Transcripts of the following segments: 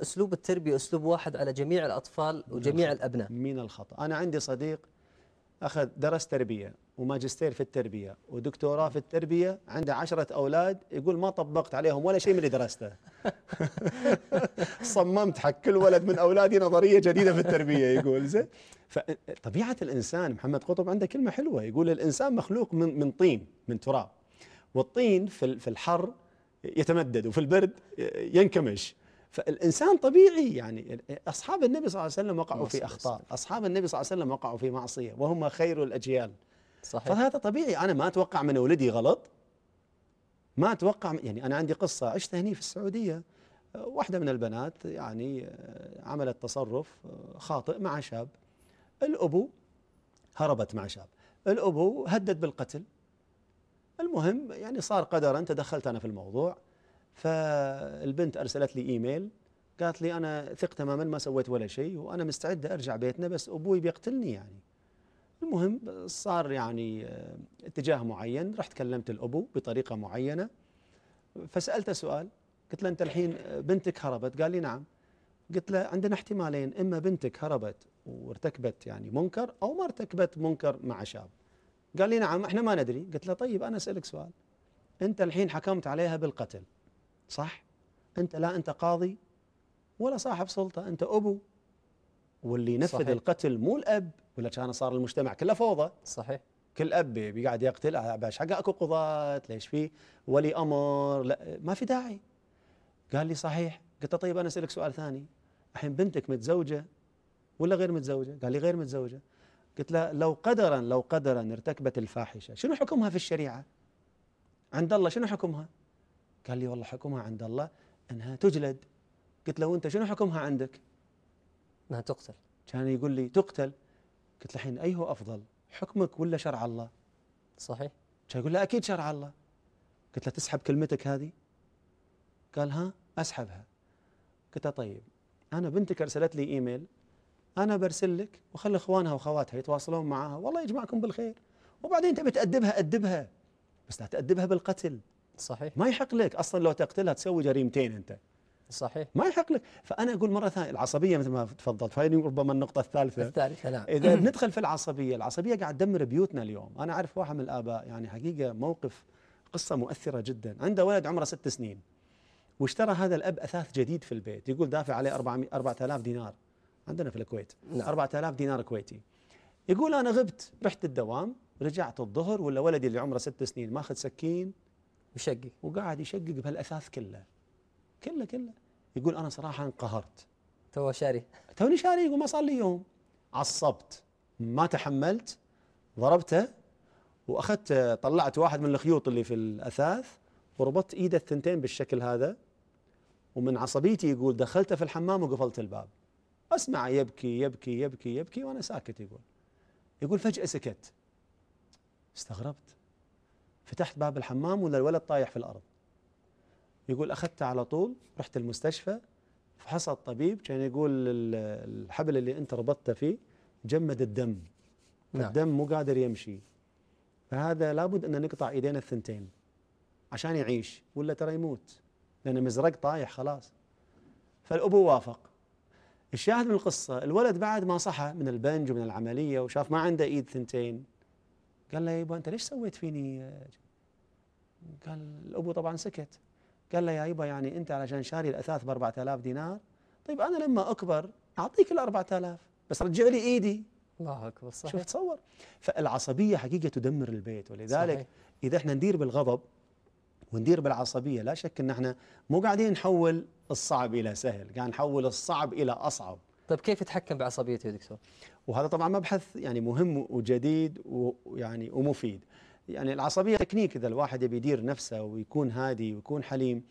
اسلوب التربيه اسلوب واحد على جميع الاطفال وجميع الابناء من الخطا انا عندي صديق اخذ درس تربيه وماجستير في التربيه ودكتوراه في التربيه عنده عشرة اولاد يقول ما طبقت عليهم ولا شيء من اللي درسته صممت حق كل ولد من اولادي نظريه جديده في التربيه يقول زين فطبيعه الانسان محمد قطب عنده كلمه حلوه يقول الانسان مخلوق من من طين من تراب والطين في الحر يتمدد وفي البرد ينكمش فالإنسان طبيعي يعني أصحاب النبي صلى الله عليه وسلم وقعوا في أخطاء أصحاب النبي صلى الله عليه وسلم وقعوا في معصية وهم خير الأجيال صحيح فهذا طبيعي أنا ما أتوقع من ولدي غلط ما أتوقع يعني أنا عندي قصة عشتها هنا في السعودية واحدة من البنات يعني آه، عملت تصرف آه، خاطئ مع شاب الأبو هربت مع شاب الأبو هدد بالقتل المهم يعني صار قدرا تدخلت أنا في الموضوع فالبنت ارسلت لي ايميل قالت لي انا ثق تماما ما سويت ولا شيء وانا مستعده ارجع بيتنا بس ابوي بيقتلني يعني المهم صار يعني آه، اتجاه معين رحت كلمت الابو بطريقه معينه فسالته سؤال قلت له انت الحين بنتك هربت قال لي نعم قلت له عندنا احتمالين اما بنتك هربت وارتكبت يعني منكر او ما ارتكبت منكر مع شاب قال لي نعم احنا ما ندري قلت له طيب انا اسالك سؤال انت الحين حكمت عليها بالقتل صح أنت لا أنت قاضي ولا صاحب سلطة أنت أبو واللي نفذ صحيح. القتل مو الأب ولا كان صار المجتمع كله فوضى صحيح كل أب بيقعد يقتل عباش آه، حق أكو قضاة ليش في ولي أمر لا ما في داعي قال لي صحيح قلت له طيب أنا أسألك سؤال ثاني الحين بنتك متزوجة ولا غير متزوجة قال لي غير متزوجة قلت له لو قدرا لو قدرا ارتكبت الفاحشة شنو حكمها في الشريعة عند الله شنو حكمها قال لي والله حكمها عند الله انها تجلد قلت له وانت شنو حكمها عندك؟ انها تقتل كان يقول لي تقتل قلت له الحين اي هو افضل حكمك ولا شرع الله؟ صحيح كان يقول له اكيد شرع الله قلت له تسحب كلمتك هذه؟ قال ها اسحبها قلت له طيب انا بنتك ارسلت لي ايميل انا برسل لك وخلي اخوانها واخواتها يتواصلون معاها والله يجمعكم بالخير وبعدين تبي تادبها ادبها بس لا تادبها بالقتل صحيح ما يحق لك اصلا لو تقتلها تسوي جريمتين انت صحيح ما يحق لك فانا اقول مره ثانيه العصبيه مثل ما تفضلت فهي ربما النقطه الثالثه الثالثه نعم اذا ندخل في العصبيه العصبيه قاعد تدمر بيوتنا اليوم انا اعرف واحد من الاباء يعني حقيقه موقف قصه مؤثره جدا عنده ولد عمره ست سنين واشترى هذا الاب اثاث جديد في البيت يقول دافع عليه 4000 دينار عندنا في الكويت نعم. 4000 دينار كويتي يقول انا غبت رحت الدوام رجعت الظهر ولا ولدي اللي عمره ست سنين ماخذ سكين يشقق وقاعد يشقق بهالاثاث كله كله كله يقول انا صراحه انقهرت تو شاري توني شاري يقول ما صار لي يوم عصبت ما تحملت ضربته واخذت طلعت واحد من الخيوط اللي في الاثاث وربطت ايده الثنتين بالشكل هذا ومن عصبيتي يقول دخلته في الحمام وقفلت الباب اسمع يبكي يبكي يبكي يبكي وانا ساكت يقول يقول فجاه سكت استغربت فتحت باب الحمام ولا الولد طايح في الارض يقول اخذته على طول رحت المستشفى فحص الطبيب كان يقول الحبل اللي انت ربطته فيه جمد الدم نعم. الدم مو قادر يمشي فهذا لابد ان نقطع ايدينا الثنتين عشان يعيش ولا ترى يموت لان مزرق طايح خلاص فالابو وافق الشاهد من القصه الولد بعد ما صحى من البنج ومن العمليه وشاف ما عنده ايد ثنتين قال له يبا انت ليش سويت فيني قال الابو طبعا سكت قال له يا يبا يعني انت علشان شاري الاثاث ب 4000 دينار طيب انا لما اكبر اعطيك ال 4000 بس رجع لي ايدي الله اكبر صحيح شوف تصور فالعصبيه حقيقه تدمر البيت ولذلك صحيح. اذا احنا ندير بالغضب وندير بالعصبيه لا شك ان احنا مو قاعدين نحول الصعب الى سهل، قاعد نحول الصعب الى اصعب. طيب كيف يتحكم بعصبيته يا دكتور؟ وهذا طبعا مبحث يعني مهم وجديد ويعني ومفيد يعني العصبيه تكنيك اذا الواحد يبي يدير نفسه ويكون هادي ويكون حليم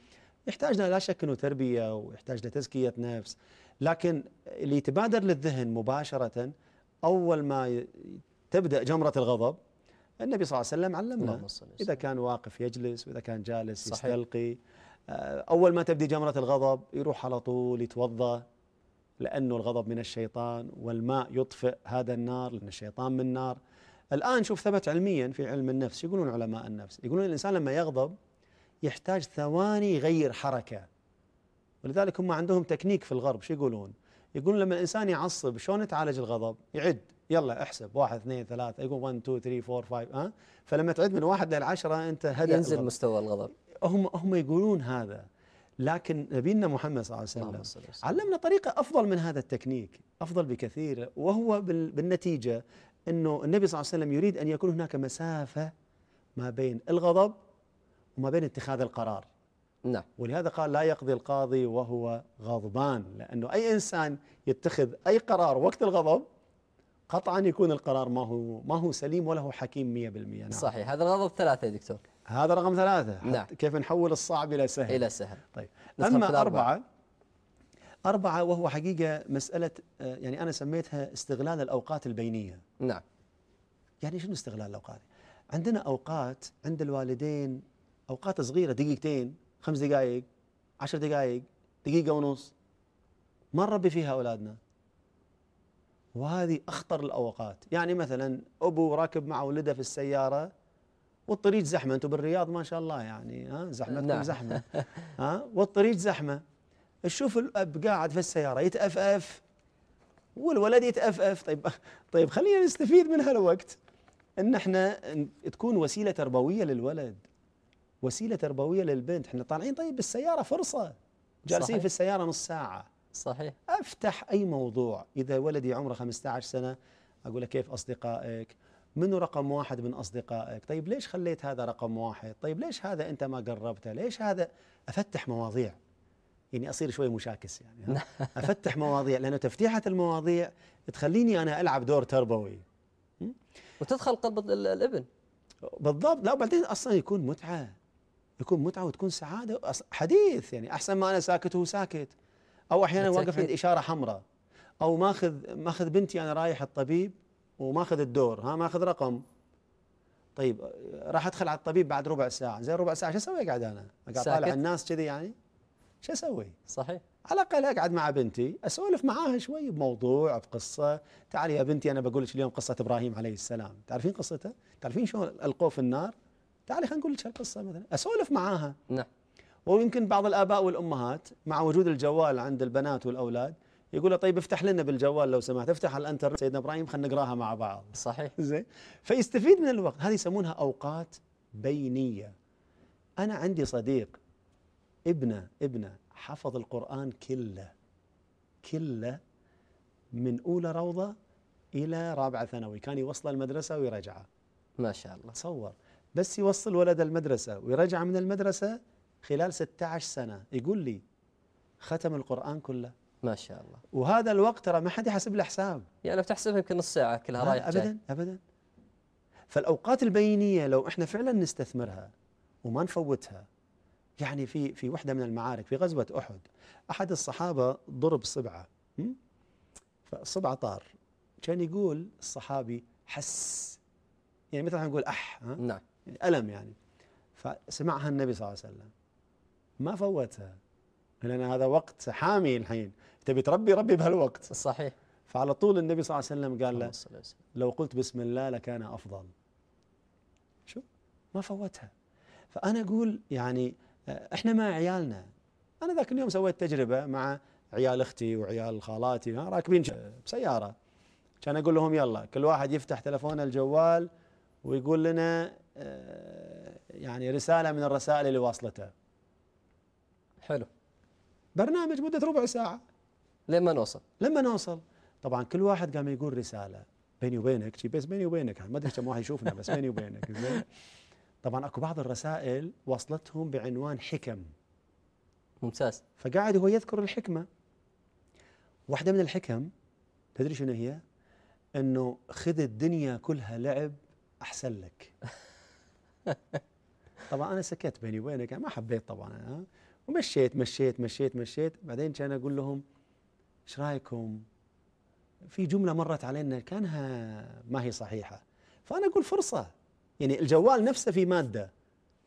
يحتاج لا شك انه تربيه ويحتاج لتزكيه نفس لكن اللي يتبادر للذهن مباشره اول ما تبدا جمره الغضب النبي صلى الله عليه وسلم علمنا اذا كان واقف يجلس واذا كان جالس صحيح. يستلقي آه، اول ما تبدي جمره الغضب يروح على طول يتوضا لأنه الغضب من الشيطان والماء يطفئ هذا النار لأن الشيطان من نار الآن شوف ثبت علميا في علم النفس يقولون علماء النفس يقولون الإنسان لما يغضب يحتاج ثواني يغير حركة ولذلك هم عندهم تكنيك في الغرب شو يقولون يقولون لما الإنسان يعصب شلون تعالج الغضب يعد يلا احسب واحد اثنين ثلاثة يقول 1 2 3 4 5 ها فلما تعد من واحد للعشرة أنت هدأ ينزل الغضب. مستوى الغضب هم هم يقولون هذا لكن نبينا محمد صلى الله عليه وسلم علمنا طريقة أفضل من هذا التكنيك أفضل بكثير وهو بالنتيجة أنه النبي صلى الله عليه وسلم يريد أن يكون هناك مسافة ما بين الغضب وما بين اتخاذ القرار نعم ولهذا قال لا يقضي القاضي وهو غضبان لأنه أي إنسان يتخذ أي قرار وقت الغضب قطعا يكون القرار ما هو ما هو سليم ولا هو حكيم 100% نعم. صحيح هذا الغضب ثلاثة يا دكتور هذا رقم ثلاثة نعم كيف نحول الصعب إلى سهل إلى سهل طيب, طيب. أما أربعة أربعة وهو حقيقة مسألة آه، يعني أنا سميتها استغلال الأوقات البينية نعم يعني شنو استغلال الأوقات عندنا أوقات عند الوالدين أوقات صغيرة دقيقتين خمس دقائق عشر دقائق دقيقة ونص ما نربي فيها أولادنا وهذه أخطر الأوقات يعني مثلا أبو راكب مع ولده في السيارة والطريق زحمه انتم بالرياض ما شاء الله يعني ها زحمتكم نعم. زحمه ها والطريق زحمه تشوف الاب قاعد في السياره يتأفف والولد يتأفف طيب طيب خلينا نستفيد من هالوقت ان احنا تكون وسيله تربويه للولد وسيله تربويه للبنت احنا طالعين طيب بالسياره فرصه جالسين صحيح. في السياره نص ساعه صحيح افتح اي موضوع اذا ولدي عمره 15 سنه اقول له كيف اصدقائك منه رقم واحد من أصدقائك طيب ليش خليت هذا رقم واحد طيب ليش هذا أنت ما قربته ليش هذا أفتح مواضيع يعني أصير شوي مشاكس يعني أفتح مواضيع لأنه تفتيحة المواضيع تخليني أنا ألعب دور تربوي وتدخل قلب الابن بالضبط لا وبعدين أصلا يكون متعة يكون متعة وتكون سعادة حديث يعني أحسن ما أنا ساكت وهو ساكت أو أحيانا واقف عند إشارة حمراء أو ماخذ ماخذ بنتي أنا رايح الطبيب وماخذ الدور ها ماخذ رقم طيب راح ادخل على الطبيب بعد ربع ساعه زين ربع ساعه شو اسوي قاعد انا قاعد طالع الناس كذي يعني شو اسوي صحيح على الاقل اقعد مع بنتي اسولف معاها شوي بموضوع بقصه تعالي يا بنتي انا بقول لك اليوم قصه ابراهيم عليه السلام تعرفين قصته تعرفين شلون القوه في النار تعالي خلينا نقول لك هالقصه مثلا اسولف معاها نعم ويمكن بعض الاباء والامهات مع وجود الجوال عند البنات والاولاد يقول له طيب افتح لنا بالجوال لو سمحت افتح الانترنت سيدنا ابراهيم خلينا نقراها مع بعض صحيح زين فيستفيد من الوقت هذه يسمونها اوقات بينيه انا عندي صديق ابنه ابنه حفظ القران كله كله من اولى روضه الى رابعه ثانوي كان يوصله المدرسه ويرجعه ما شاء الله تصور بس يوصل ولد المدرسه ويرجعه من المدرسه خلال 16 سنه يقول لي ختم القران كله ما شاء الله وهذا الوقت ترى ما حد يحسب له حساب يعني لو تحسبها يمكن نص ساعه كلها رايح ابدا جاي. ابدا فالاوقات البينيه لو احنا فعلا نستثمرها وما نفوتها يعني في في وحده من المعارك في غزوه احد احد الصحابه ضرب صبعه فالصبعه طار كان يقول الصحابي حس يعني مثلا نقول اح ها؟ نعم يعني الم يعني فسمعها النبي صلى الله عليه وسلم ما فوتها لان هذا وقت حامي الحين تبي تربي ربي بهالوقت صحيح فعلى طول النبي صلى الله عليه وسلم قال له لو قلت بسم الله لكان افضل شو ما فوتها فانا اقول يعني آه، احنا مع عيالنا انا ذاك اليوم سويت تجربه مع عيال اختي وعيال خالاتي راكبين بسياره كان اقول لهم يلا كل واحد يفتح تلفونه الجوال ويقول لنا آه، يعني رساله من الرسائل اللي واصلته حلو برنامج مدة ربع ساعة لما نوصل لما نوصل طبعا كل واحد قام يقول رسالة بيني وبينك بس بيني وبينك ما ادري كم واحد يشوفنا بس بيني وبينك زين طبعا اكو بعض الرسائل وصلتهم بعنوان حكم ممتاز فقاعد هو يذكر الحكمة واحدة من الحكم تدري شنو هي؟ انه خذ الدنيا كلها لعب احسن لك طبعا انا سكت بيني وبينك ما حبيت طبعا أنا ومشيت مشيت مشيت مشيت بعدين كان اقول لهم ايش رايكم في جمله مرت علينا كانها ما هي صحيحه فانا اقول فرصه يعني الجوال نفسه في ماده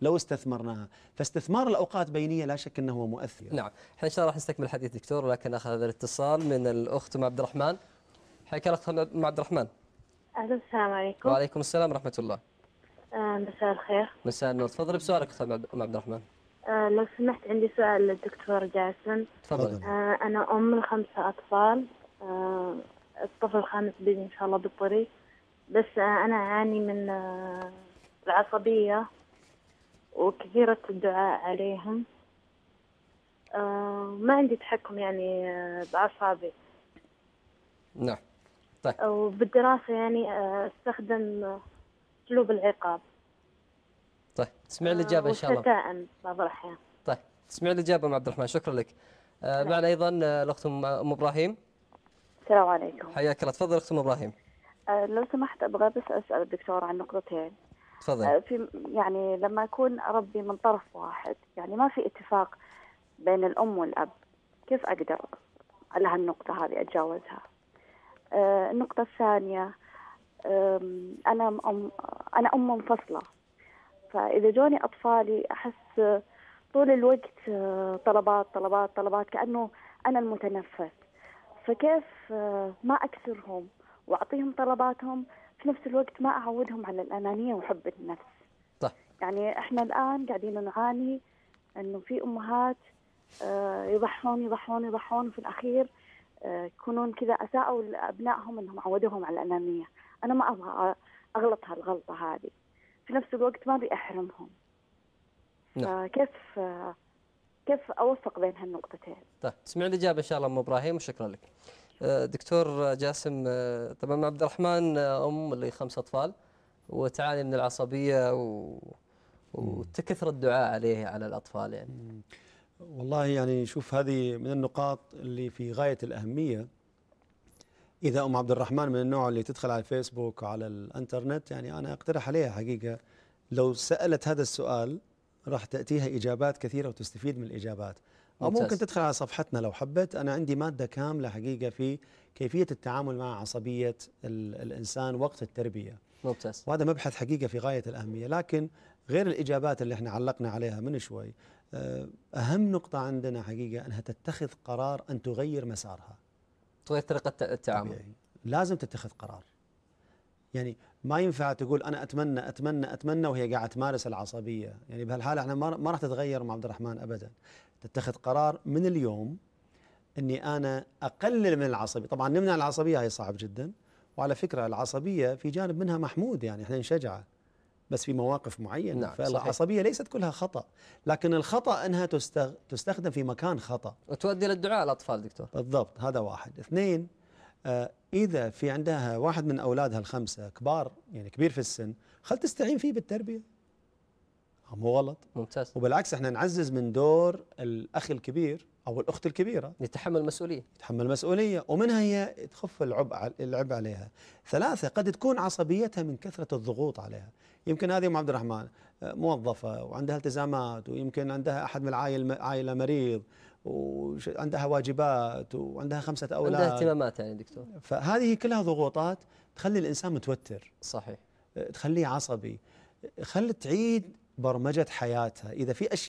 لو استثمرناها فاستثمار الأوقات بينية لا شك أنه هو مؤثر نعم إحنا إن شاء الله راح نستكمل الحديث دكتور ولكن أخذ هذا الاتصال من الأخت أم عبد الرحمن حياك الله أخت أم عبد الرحمن أهلا السلام عليكم وعليكم السلام ورحمة الله آه، مساء الخير مساء النور تفضلي بسؤالك أخت أم عبد الرحمن آه، لو سمحت عندي سؤال للدكتور جاسم تفضل آه، أنا أم لخمسة أطفال آه، الطفل الخامس بيجي إن شاء الله بالطريق بس أنا أعاني من العصبية وكثيرة الدعاء عليهم ما عندي تحكم يعني بأعصابي نعم طيب وبالدراسة يعني أستخدم أسلوب العقاب طيب تسمع آه، الاجابه ان شاء الله بعض الاحيان. طيب تسمع الاجابه ام عبد الرحمن شكرا لك آه معنا ايضا آه، الاخت ام ابراهيم السلام عليكم حياك الله تفضل اخت ام ابراهيم آه لو سمحت ابغى بس اسال الدكتور عن نقطتين تفضل آه في يعني لما اكون اربي من طرف واحد يعني ما في اتفاق بين الام والاب كيف اقدر على هالنقطه هذه اتجاوزها آه، النقطه الثانيه انا ام انا ام منفصله فإذا جوني أطفالي أحس طول الوقت آه، طلبات طلبات طلبات كأنه أنا المتنفس فكيف آه، ما أكسرهم وأعطيهم طلباتهم في نفس الوقت ما أعودهم على الأنانية وحب النفس صح يعني إحنا الآن قاعدين نعاني أنه في أمهات آه، يضحون يضحون يضحون وفي الأخير يكونون كذا أساءوا لأبنائهم أنهم عودوهم على الأنانية أنا ما أبغى أغلط هالغلطة هذه في نفس الوقت ما احرمهم. نعم. كيف كيف اوفق بين هالنقطتين؟ طيب سمعنا الاجابه ان شاء الله ام ابراهيم وشكرا لك. أه، دكتور جاسم أه، طبعا عبد الرحمن أه، ام لخمس اطفال وتعاني من العصبيه و... وتكثر الدعاء عليه على الاطفال يعني. والله يعني شوف هذه من النقاط اللي في غايه الاهميه اذا ام عبد الرحمن من النوع اللي تدخل على الفيسبوك وعلى الانترنت يعني انا اقترح عليها حقيقه لو سالت هذا السؤال راح تاتيها اجابات كثيره وتستفيد من الاجابات او ممتاز. ممكن تدخل على صفحتنا لو حبت انا عندي ماده كامله حقيقه في كيفيه التعامل مع عصبيه الانسان وقت التربيه ممتاز وهذا مبحث حقيقه في غايه الاهميه لكن غير الاجابات اللي احنا علقنا عليها من شوي اهم نقطه عندنا حقيقه انها تتخذ قرار ان تغير مسارها تغير طريقه التعامل طبيعي. لازم تتخذ قرار يعني ما ينفع تقول انا اتمنى اتمنى اتمنى وهي قاعده تمارس العصبيه يعني بهالحاله احنا ما راح تتغير مع عبد الرحمن ابدا تتخذ قرار من اليوم اني انا اقلل من العصبيه طبعا نمنع العصبيه هي صعب جدا وعلى فكره العصبيه في جانب منها محمود يعني احنا نشجعه بس في مواقف معينه نعم فالعصبيه صحيح. ليست كلها خطا لكن الخطا انها تستخدم في مكان خطا وتؤدي للدعاء الاطفال دكتور بالضبط هذا واحد اثنين آه اذا في عندها واحد من اولادها الخمسه كبار يعني كبير في السن خل تستعين فيه بالتربيه مو غلط ممتاز وبالعكس احنا نعزز من دور الاخ الكبير أو الأخت الكبيرة يتحمل مسؤولية يتحمل مسؤولية ومنها هي تخف العبء العب عليها ثلاثة قد تكون عصبيتها من كثرة الضغوط عليها يمكن هذه أم عبد الرحمن آه، موظفة وعندها التزامات ويمكن عندها أحد من العائلة عائلة مريض وعندها واجبات وعندها خمسة أولاد عندها اهتمامات يعني دكتور فهذه كلها ضغوطات تخلي الإنسان متوتر صحيح آه، تخليه عصبي خلت تعيد برمجة حياتها إذا في أشياء